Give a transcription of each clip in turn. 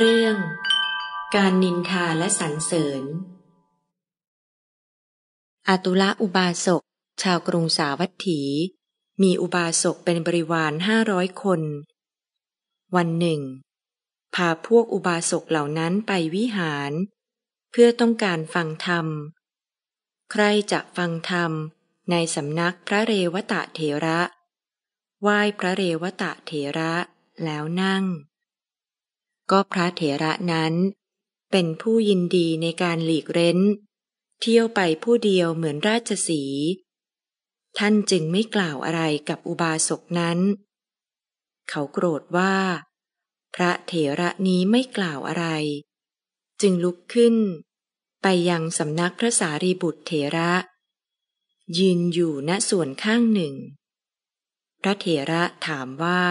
เรื่อง การนินทาและสรรเสริญ อาตุละอุบาสกชาวกรุงสาวัตถี มีอุบาสกเป็นบริวารห้าร้อยคน วันหนึ่ง พาพวกอุบาสกเหล่านั้นไปวิหาร เพื่อต้องการฟังธรรม ใครจะฟังธรรมในสำนักพระเรวตะเถระ ไหว้พระเรวตะเถระแล้วนั่งก็พระเถระนั้น เป็นผู้ยินดีในการหลีกเร้น เที่ยวไปผู้เดียวเหมือนราชสี ท่านจึงไม่กล่าวอะไรกับอุบาสกนั้น เขาโกรธว่า พระเถระนี้ไม่กล่าวอะไร จึงลุกขึ้น ไปยังสำนักพระสารีบุตรเถระ ยืนอยู่ณส่วนข้างหนึ่ง พระเถระถามว่า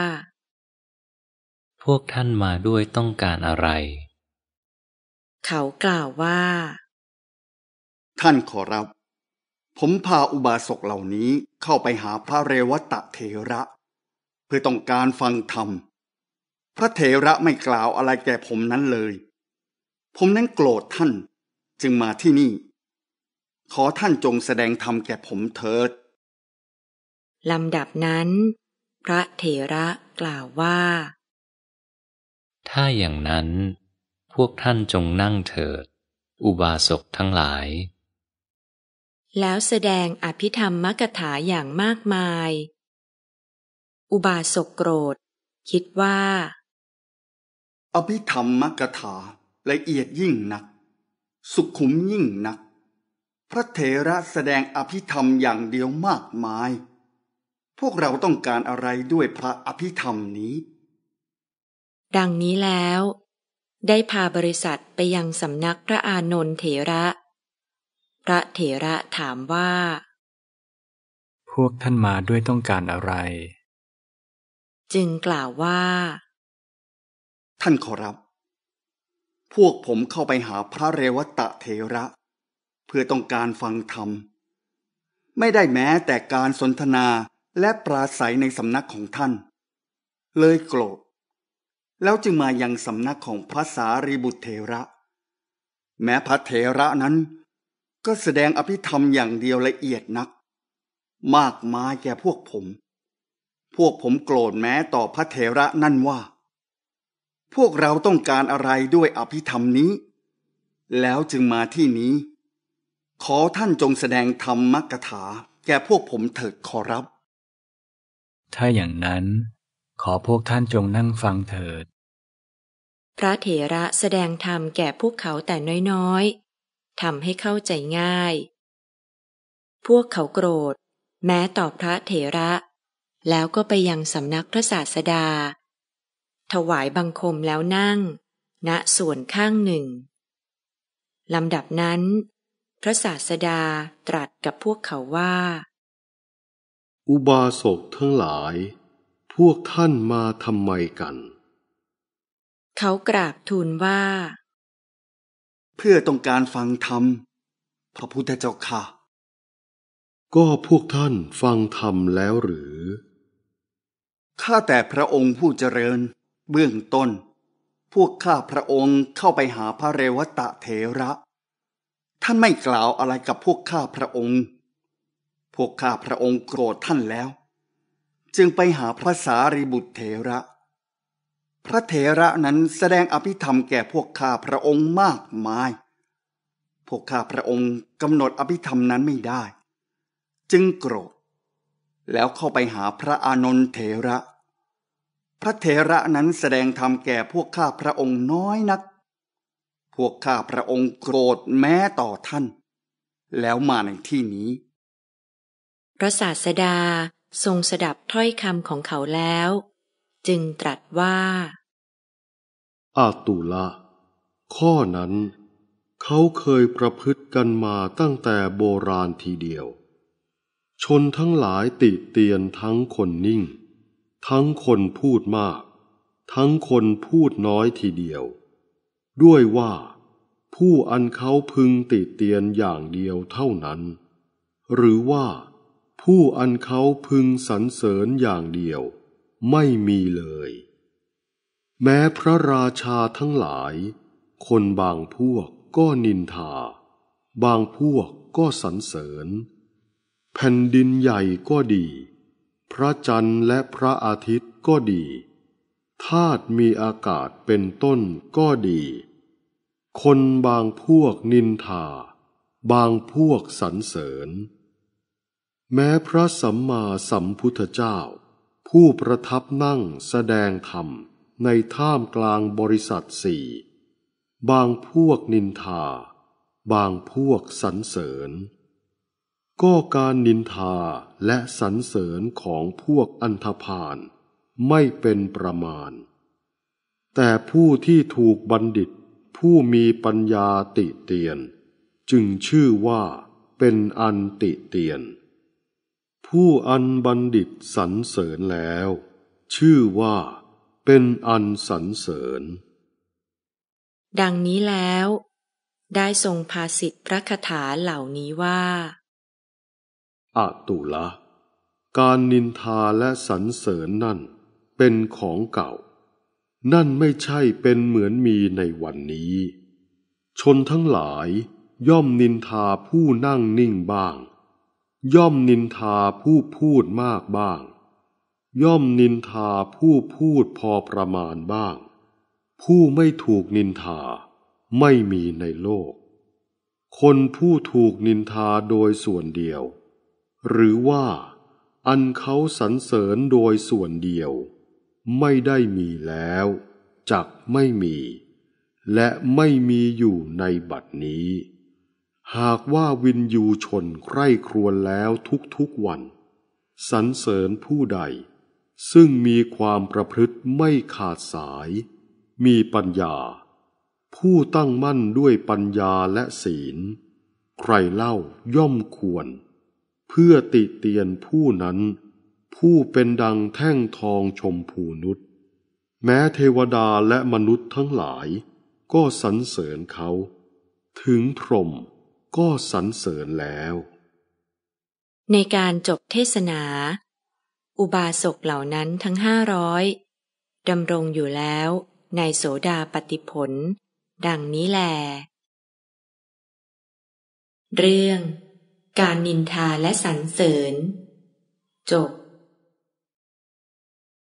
พวกท่านมาด้วยต้องการอะไร เขากล่าวว่า ท่านขอรับ ผมพาอุบาสกเหล่านี้เข้าไปหาพระเรวัตะเทระ เพื่อต้องการฟังธรรม พระเทระไม่กล่าวอะไรแก่ผมนั้นเลย ผมนั้นโกรธท่านจึงมาที่นี่ ขอท่านจงแสดงธรรมแก่ผมเถิดลำดับนั้น พระเถระกล่าวว่าถ้าอย่างนั้นพวกท่านจงนั่งเถิด อุบาสกทั้งหลาย แล้วแสดงอภิธรรมมกถาอย่างมากมาย อุบาสกโกรธคิดว่า อภิธรรมมกถาละเอียดยิ่งนัก สุขุมยิ่งนัก พระเถระแสดงอภิธรรมอย่างเดียวมากมาย พวกเราต้องการอะไรด้วยพระอภิธรรมนี้ดังนี้แล้ว ได้พาบริษัทไปยังสำนักพระอานนทเถระ พระเถระถามว่า พวกท่านมาด้วยต้องการอะไร จึงกล่าวว่า ท่านขอรับ พวกผมเข้าไปหาพระเรวัตะเถระ เพื่อต้องการฟังธรรม ไม่ได้แม้แต่การสนทนาและปราศัยในสำนักของท่าน เลยโกรธแล้วจึงมายังสำนักของพระสารีบุตรเทระ แม้พระเทระนั้น ก็แสดงอภิธรรมอย่างเดียวละเอียดนัก มากมายแก่พวกผม พวกผมโกรธแม้ต่อพระเทระนั่นว่า พวกเราต้องการอะไรด้วยอภิธรรมนี้ แล้วจึงมาที่นี้ ขอท่านจงแสดงธรรมมักถา แก่พวกผมเถิดขอรับ ถ้าอย่างนั้นขอพวกท่านจงนั่งฟังเถิดพระเถระแสดงธรรมแก่พวกเขาแต่น้อยๆทำให้เข้าใจง่าย พวกเขาโกรธ แม้ต่อพระเถระ แล้วก็ไปยังสำนักพระศาสดา ถวายบังคมแล้วนั่ง ณส่วนข้างหนึ่งลำดับนั้น พระศาสดาตรัสกับพวกเขาว่า อุบาสกทั้งหลายพวกท่านมาทำไมกันเขากราบทูลว่า เพื่อต้องการฟังธรรมพระพุทธเจ้าค่ะ ก็พวกท่านฟังธรรมแล้วหรือข้าแต่พระองค์ผู้เจริญ เบื้องต้น พวกข้าพระองค์เข้าไปหาพระเรวตะเถระ ท่านไม่กล่าวอะไรกับพวกข้าพระองค์ พวกข้าพระองค์โกรธท่านแล้ว จึงไปหาพระสารีบุตรเถระพระเถระนั้นแสดงอภิธรรมแก่พวกข้าพระองค์มากมาย พวกข้าพระองค์กำหนดอภิธรรมนั้นไม่ได้ จึงโกรธ แล้วเข้าไปหาพระอานนท์เถระ พระเถระนั้นแสดงธรรมแก่พวกข้าพระองค์น้อยนัก พวกข้าพระองค์โกรธแม้ต่อท่าน แล้วมาในที่นี้ พระศาสดาทรงสดับถ้อยคำของเขาแล้วจึงตรัสว่าอาตุละข้อนั้น เขาเคยประพฤติกันมาตั้งแต่โบราณทีเดียว ชนทั้งหลายติเตียนทั้งคนนิ่ง ทั้งคนพูดมาก ทั้งคนพูดน้อยทีเดียว ด้วยว่า ผู้อันเขาพึงติเตียนอย่างเดียวเท่านั้น หรือว่าผู้อันเขาพึงสรรเสริญอย่างเดียวไม่มีเลย แม้พระราชาทั้งหลาย คนบางพวกก็นินทา บางพวกก็สรรเสริญ แผ่นดินใหญ่ก็ดี พระจันทร์และพระอาทิตย์ก็ดีธาตุมีอากาศเป็นต้นก็ดี คนบางพวกนินทา บางพวกสรรเสริญ แม้พระสัมมาสัมพุทธเจ้าผู้ประทับนั่งแสดงธรรมในท่ามกลางบริษัทสี่บางพวกนินทา บางพวกสรรเสริญก็การนินทาและสรรเสริญของพวกอันธพาลไม่เป็นประมาณ แต่ผู้ที่ถูกบัณฑิตผู้มีปัญญาติเตียน จึงชื่อว่าเป็นอันติเตียนผู้อันบัณฑิตสรรเสริญแล้ว ชื่อว่าเป็นอันสรรเสริญ ดังนี้แล้ว ได้ทรงภาสิทธิพระคถาเหล่านี้ว่าอาตุละการนินทาและสรรเสริญนั่นเป็นของเก่า นั่นไม่ใช่เป็นเหมือนมีในวันนี้ ชนทั้งหลายย่อมนินทาผู้นั่งนิ่งบ้างย่อมนินทาผู้พูดมากบ้าง ย่อมนินทาผู้พูดพอประมาณบ้าง ผู้ไม่ถูกนินทาไม่มีในโลก คนผู้ถูกนินทาโดยส่วนเดียว หรือว่าอันเขาสรรเสริญโดยส่วนเดียว ไม่ได้มีแล้วจักไม่มี และไม่มีอยู่ในบัดนี้หากว่าวินยูชนใคร่ครวญแล้วทุกๆวันสรรเสริญผู้ใด ซึ่งมีความประพฤติไม่ขาดสาย มีปัญญา ผู้ตั้งมั่นด้วยปัญญาและศีล ใครเล่าย่อมควร เพื่อติเตียนผู้นั้น ผู้เป็นดังแท่งทองชมพูนุษย์แม้เทวดาและมนุษย์ทั้งหลาย ก็สรรเสริญเขา ถึงพรหมก็สรรเสริญแล้ว ในการจบเทศนา อุบาสกเหล่านั้นทั้งห้าร้อยดำรงอยู่แล้วในโสดาปฏิผล ดังนี้แล เรื่องการนินทาและสรรเสริญ จบ